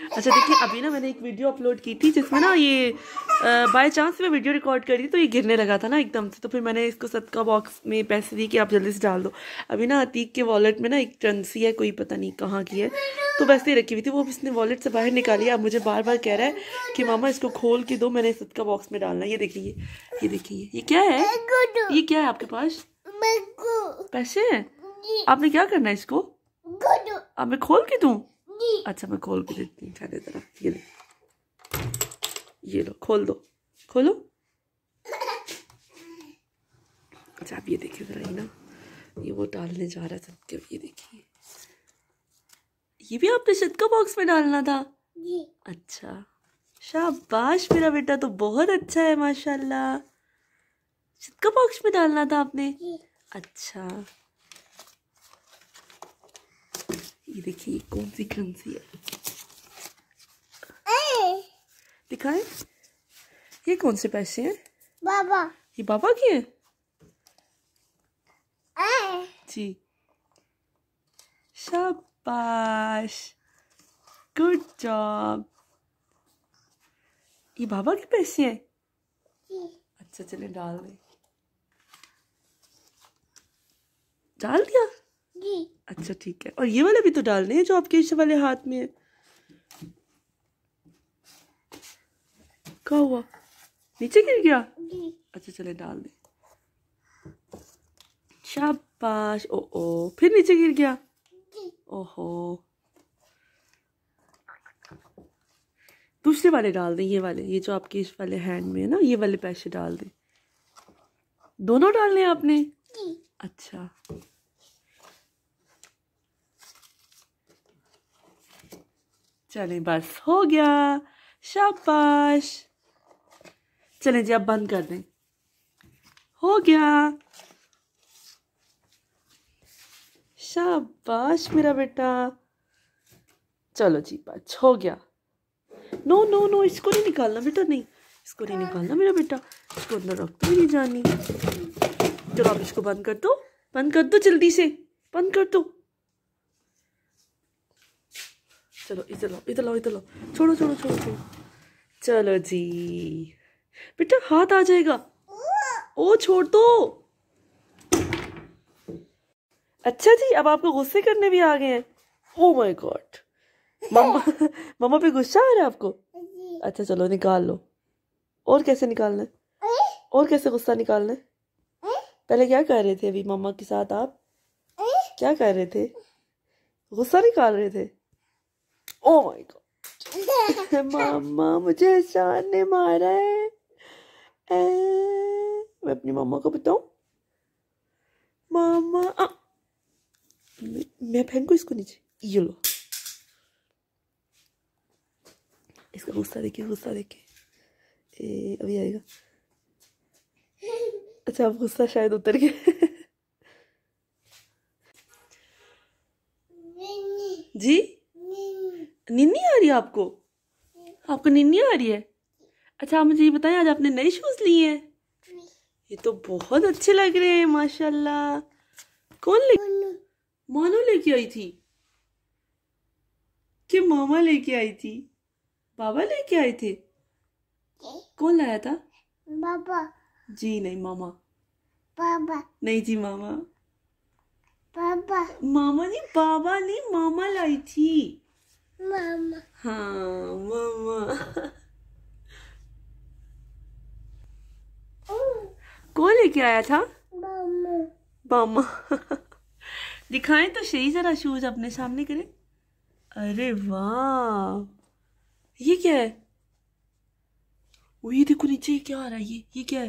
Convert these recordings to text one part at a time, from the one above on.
अच्छा देखिए अभी ना मैंने एक वीडियो अपलोड की थी जिसमें ना ये बाय चांस मैं वीडियो रिकॉर्ड कर रही तो ये गिरने लगा था ना एकदम से तो फिर मैंने इसको सदका बॉक्स में पैसे दी कि आप जल्दी से डाल दो अभी ना अतीक के वॉलेट में ना एक करेंसी है कोई पता नहीं कहाँ की है तो वैसे ही रखी हुई थी वो इसने वॉलेट से बाहर निकाली अब मुझे बार बार कह रहा है कि मामा इसको खोल के दो मैंने सदका बॉक्स में डालना ये देखिए ये देखिए ये क्या है ये क्या है आपके पास पैसे आपने क्या करना है इसको अब मैं खोल के दूँ अच्छा मैं खोल के देती हूँ चाहे तरह ये लो ये लो खोल दो खोलो अच्छा आप ये देखिए ज़रा ही ना ये वो डालने जा रहा था तो ये देखिए ये भी आपने शत का बॉक्स में डालना था ये अच्छा शाबाश मेरा बेटा तो बहुत अच्छा है माशाल्लाह शत का बॉक्स में डालना था आपने अच्छा ये देखिए कौन सी कंसी है दिखाए ये कौन से पैसे हैं बाबा ये बाबा के हैं जी शाबाश गुड जॉब ये बाबा के पैसे हैं अच्छा चले डाल दे डाल दिया ये अच्छा ठीक है और ये वाला भी तो डालने हैं जो आपके इस वाले हाथ में है क्या हुआ नीचे गिर गया अच्छा चले डाल दे शाबाश ओ ओ फिर नीचे गिर गया ओहो दूसरे वाले डाल दें ये वाले ये जो आपके इस वाले हैंड में है ना ये वाले पैसे डाल दें दोनों डालने आपने अच्छा चलें बस हो गया शाबाश चलें जी अब बंद कर दें हो गया शाबाश मेरा बेटा चलो जी बस हो गया नो नो नो इसको नहीं निकालना बेटा नहीं इसको नहीं निकालना मेरा बेटा इसको अंदर रख दो नहीं जानी चलो आप इसको बंद कर दो बंद कर दो जल्दी से बंद कर दो चलो इधर लो इधर लो इधर लो छोड़ो छोड़ो छोड़ो छोड़ो चलो जी बेटा हाथ आ जाएगा ओ छोड़ दो अच्छा जी अब आपको गुस्से करने भी आ गए हैं ओ माय गॉड मम्मा मम्मा पे गुस्सा आ रहा है आपको अच्छा चलो निकाल लो और कैसे निकालना है और कैसे गुस्सा निकालना है पहले क्या कर रहे थे अभी मम्मा के साथ आप क्या कर रहे थे गुस्सा निकाल रहे थे ओ माय गॉड मामा मुझे एहसान ने मारा है ए, मैं अपनी मामा को बताऊं मामा आ, मैं, मैं फेंकू इसको नीचे ये लो इसका गुस्सा देखिए गुस्सा देखिए अभी आएगा अच्छा अब गुस्सा शायद उतर गया जी नहीं आ रही है आपको आपको नहीं आ रही है अच्छा आप मुझे ये बताएं आज आपने नए शूज लिए हैं ये तो बहुत अच्छे लग रहे हैं माशाल्लाह कौन ले मोनो लेके आई थी कि मामा लेके आई थी बाबा लेके आए थे कौन लाया था बाबा जी नहीं मामा बाबा नहीं जी मामा बाबा मामा नहीं बाबा नहीं मामा लाई थी मामा हाँ मामा कौन लेके आया था मामा मामा दिखाएं तो सही जरा शूज अपने सामने करें अरे वाह ये क्या है ये देखो नीचे क्या आ रहा है ये ये क्या है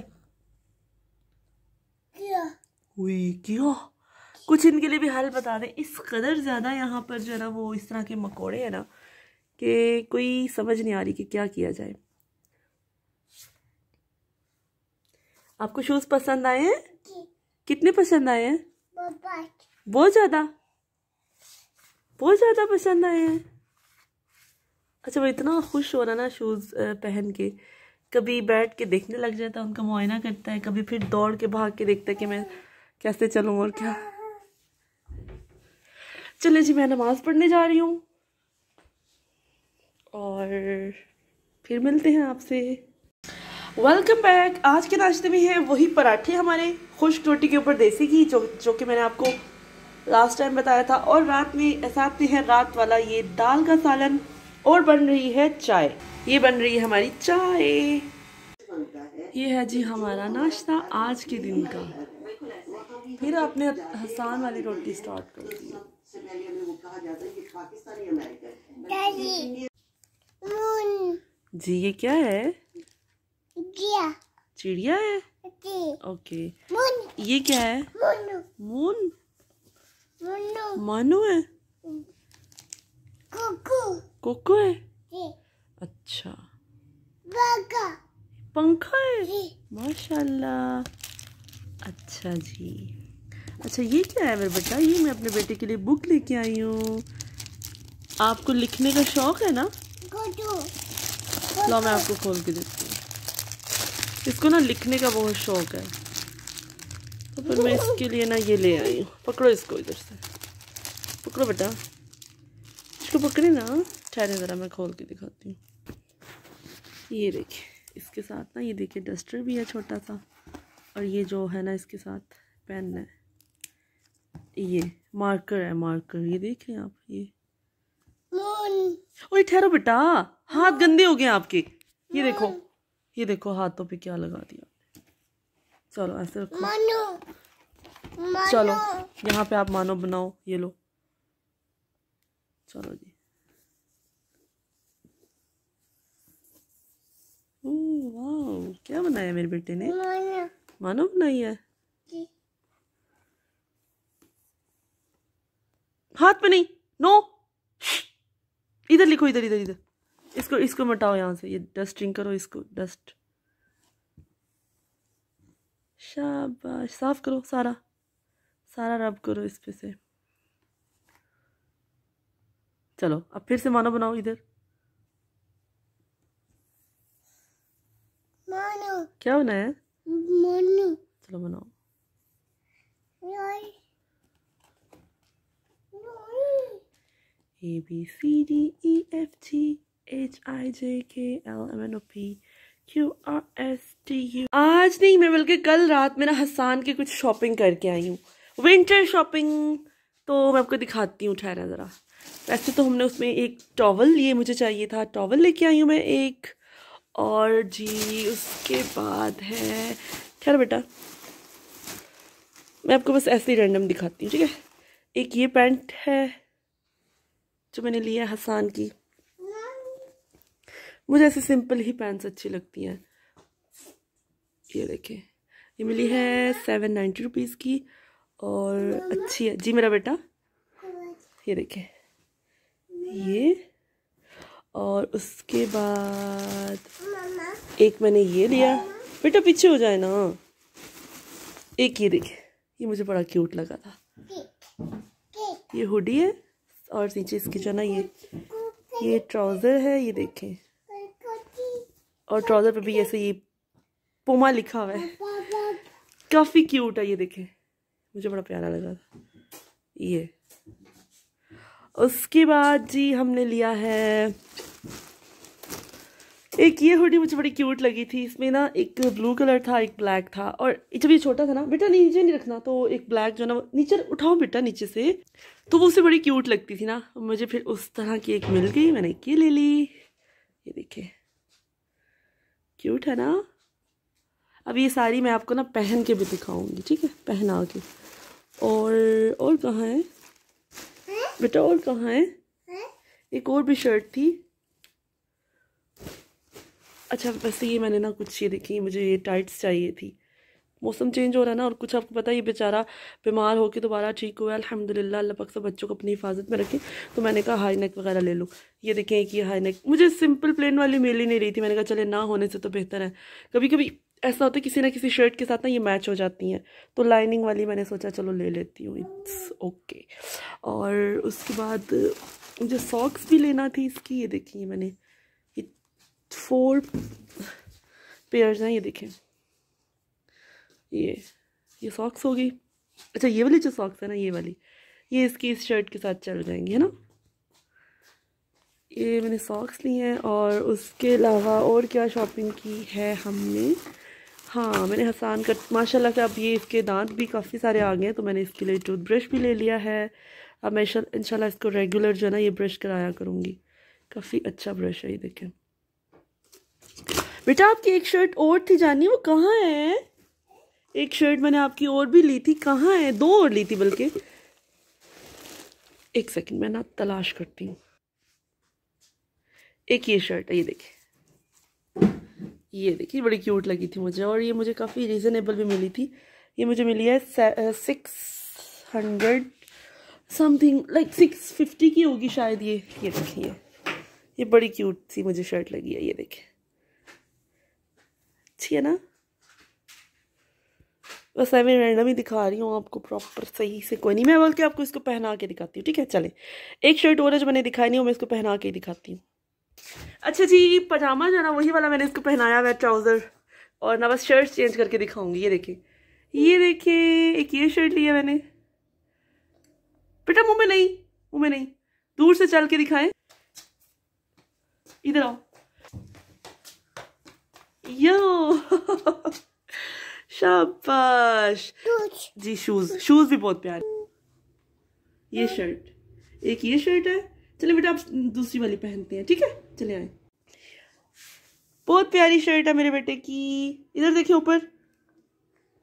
क्या हुई क्या कुछ इनके लिए भी हल बता दें इस कदर ज़्यादा यहाँ पर जो है ना वो इस तरह के मकोड़े हैं ना कि कोई समझ नहीं आ रही कि क्या किया जाए आपको शूज़ पसंद आए हैं कितने पसंद आए हैं बहुत ज़्यादा बहुत ज़्यादा पसंद आए हैं अच्छा मैं इतना खुश हो रहा ना शूज़ पहन के कभी बैठ के देखने लग जाता है उनका मुआयना करता है कभी फिर दौड़ के भाग के देखता है कि मैं कैसे चलूँ और क्या चले जी मैं नमाज़ पढ़ने जा रही हूँ और फिर मिलते हैं आपसे वेलकम बैक आज के नाश्ते में है वही पराठे हमारे खुश्क रोटी के ऊपर देसी घी जो जो कि मैंने आपको लास्ट टाइम बताया था और रात में साथ में है रात वाला ये दाल का सालन और बन रही है चाय ये बन रही है हमारी चाय ये है जी हमारा नाश्ता आज के दिन का फिर आपने हसान वाली रोटी स्टार्ट कर जी ये क्या है चिड़िया है ओके ये क्या है मून मानो है कोको है अच्छा पंखा है माशाल्लाह अच्छा जी अच्छा ये क्या है मेरे बेटा ये मैं अपने बेटे के लिए बुक लेके आई हूँ आपको लिखने का शौक है ना लो मैं आपको खोल के देती हूँ इसको ना लिखने का बहुत शौक है तो फिर मैं इसके लिए ना ये ले आई हूँ पकड़ो इसको इधर से पकड़ो बेटा इसको पकड़े ना ठहरे ज़रा मैं खोल के दिखाती हूँ ये देखिए इसके साथ ना ये देखिए डस्टर भी है छोटा सा और ये जो है ना इसके साथ पेन है ये मार्कर है मार्कर ये देख रहे हैं आप ये ओए ठहरो बेटा हाथ गंदे हो गए आपके ये देखो ये देखो हाथों पे क्या लगा दिया चलो ऐसे रखो मानो, मानो। चलो यहाँ पे आप मानो बनाओ ये लो चलो जी वाह क्या बनाया मेरे बेटे ने मानो बनाई है हाथ पे नहीं नो इधर लिखो इधर इधर इधर इसको इसको मटाओ यहाँ से ये डस्टिंग करो इसको डस्ट शाबाश साफ करो सारा सारा रब करो इस पे से चलो अब फिर से मानो बनाओ इधर मानो क्या बनाया मानो चलो बनाओ A B C D E F G H I J K L M N O P Q R S T U आज नहीं मैं बल्कि कल रात मेरा हसान के कुछ शॉपिंग करके आई हूँ विंटर शॉपिंग तो मैं आपको दिखाती हूँ ठहरा ज़रा वैसे तो हमने उसमें एक टॉवल लिए मुझे चाहिए था टॉवल लेके आई हूँ मैं एक और जी उसके बाद है खैर बेटा मैं आपको बस ऐसे ही रैंडम दिखाती हूँ ठीक है एक ये पैंट है जो मैंने लिया हसान की मुझे ऐसे सिंपल ही पैंट्स अच्छी लगती हैं ये देखें ये मिली है सेवन नाइन्टी रुपीज़ की और अच्छी है जी मेरा बेटा ये देखें ये और उसके बाद एक मैंने ये लिया बेटा पीछे हो जाए ना एक ये देखें ये मुझे बड़ा क्यूट लगा था ये हुडी है और नीचे इसकी जो ना ये ये ट्राउज़र है ये देखें और ट्राउज़र पे भी ऐसे ये पोमा लिखा हुआ है काफ़ी क्यूट है ये देखें मुझे बड़ा प्यारा लगा था ये उसके बाद जी हमने लिया है एक ये हुडी मुझे बड़ी क्यूट लगी थी इसमें ना एक ब्लू कलर था एक ब्लैक था और जब ये छोटा था ना बेटा नीचे नहीं रखना तो एक ब्लैक जो ना नीचे उठाओ बेटा नीचे से तो वो उसे बड़ी क्यूट लगती थी ना मुझे फिर उस तरह की एक मिल गई मैंने एक ये ले ली ये देखे क्यूट है ना अब ये साड़ी मैं आपको ना पहन के भी दिखाऊंगी ठीक है पहना के और और कहाँ है बेटा और कहाँ है एक और भी शर्ट थी अच्छा वैसे ये मैंने ना कुछ ये देखी मुझे ये टाइट्स चाहिए थी मौसम चेंज हो रहा है ना और कुछ आपको पता है ये बेचारा बीमार होकर दोबारा ठीक हुआ है अलहमदिल्ला अल्लाह पाक बच्चों को अपनी हिफाजत में रखें तो मैंने कहा हाई नेक वगैरह ले लो ये देखें कि हाई नेक मुझे सिंपल प्लेन वाली मिल ही नहीं रही थी मैंने कहा चले ना होने से तो बेहतर है कभी कभी ऐसा होता है किसी ना किसी शर्ट के साथ ना ये मैच हो जाती हैं तो लाइनिंग वाली मैंने सोचा चलो ले लेती हूँ इट्स ओके और उसके बाद मुझे सॉक्स भी लेना थी इसकी ये देखिए मैंने फोर पेयर्स हैं ये देखें ये ये सॉक्स होगी अच्छा ये वाली जो सॉक्स है ना ये वाली ये इसकी इस शर्ट के साथ चल जाएंगी है ना ये मैंने सॉक्स लिए हैं और उसके अलावा और क्या शॉपिंग की है हमने हाँ मैंने हसान कर माशाल्लाह से अब ये इसके दांत भी काफ़ी सारे आ गए हैं तो मैंने इसके लिए टूथब्रश भी ले लिया है अब मैं इंशाल्लाह इसको रेगुलर जो है ना ये ब्रश कराया करूँगी काफ़ी अच्छा ब्रश है ये देखें बेटा आपकी एक शर्ट और थी जानी वो कहाँ है एक शर्ट मैंने आपकी और भी ली थी कहाँ है दो और ली थी बल्कि एक सेकंड मैं ना तलाश करती हूँ एक ये शर्ट है ये देखिए ये देखिए बड़ी क्यूट लगी थी मुझे और ये मुझे काफ़ी रीज़नेबल भी मिली थी ये मुझे मिली है six hundred something like six fifty की होगी शायद ये ये देखिए ये बड़ी क्यूट सी मुझे शर्ट लगी है ये देखिए अच्छी है ना बस मैं रैंडम ही दिखा रही हूँ आपको प्रॉपर सही से कोई नहीं मैं बोलती के आपको इसको पहना के दिखाती हूँ ठीक है चले एक शर्ट और जो मैंने दिखाई नहीं हो मैं इसको पहना के दिखाती हूँ अच्छा जी पजामा जो ना वही वाला मैंने इसको पहनाया हुआ ट्राउज़र और ना बस शर्ट चेंज करके दिखाऊंगी ये देखें ये देखें एक ये शर्ट लिया मैंने बेटा मुँह में नहीं मुँह में नहीं दूर से चल के दिखाएं इधर आओ Yo! शाबाश जी शूज शूज भी बहुत प्यारे ये शर्ट हाँ। एक ये शर्ट है चलिए बेटा आप दूसरी वाली पहनते हैं ठीक है चले आए बहुत प्यारी शर्ट है मेरे बेटे की इधर देखिए ऊपर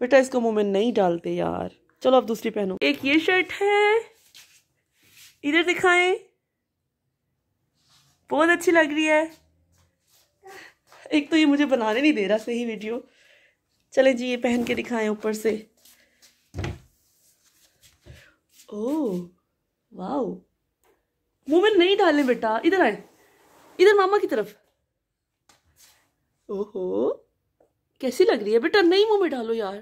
बेटा इसको मुंह में नहीं डालते यार चलो आप दूसरी पहनो एक ये शर्ट है इधर दिखाएं बहुत अच्छी लग रही है एक तो ये मुझे बनाने नहीं दे रहा सही वीडियो चले जी ये पहन के दिखाएं ऊपर से ओ वाओ मुंह में नहीं डालें बेटा इधर आए इधर मामा की तरफ ओहो कैसी लग रही है बेटा नहीं मुंह में डालो यार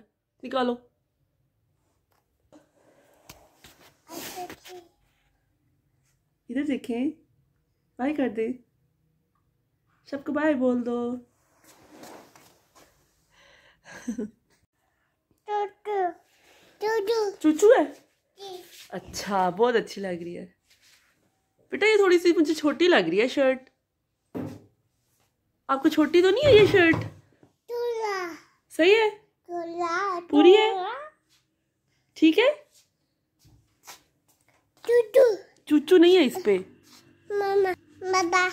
निकालो इधर देखें बाय कर दे सबको बाय बोल दो चूचू है अच्छा बहुत अच्छी लग रही है बेटा ये थोड़ी सी मुझे छोटी लग रही है शर्ट आपको छोटी तो नहीं है ये शर्ट सही है पूरी है ठीक है चूचू चूचू नहीं है इस पे मामा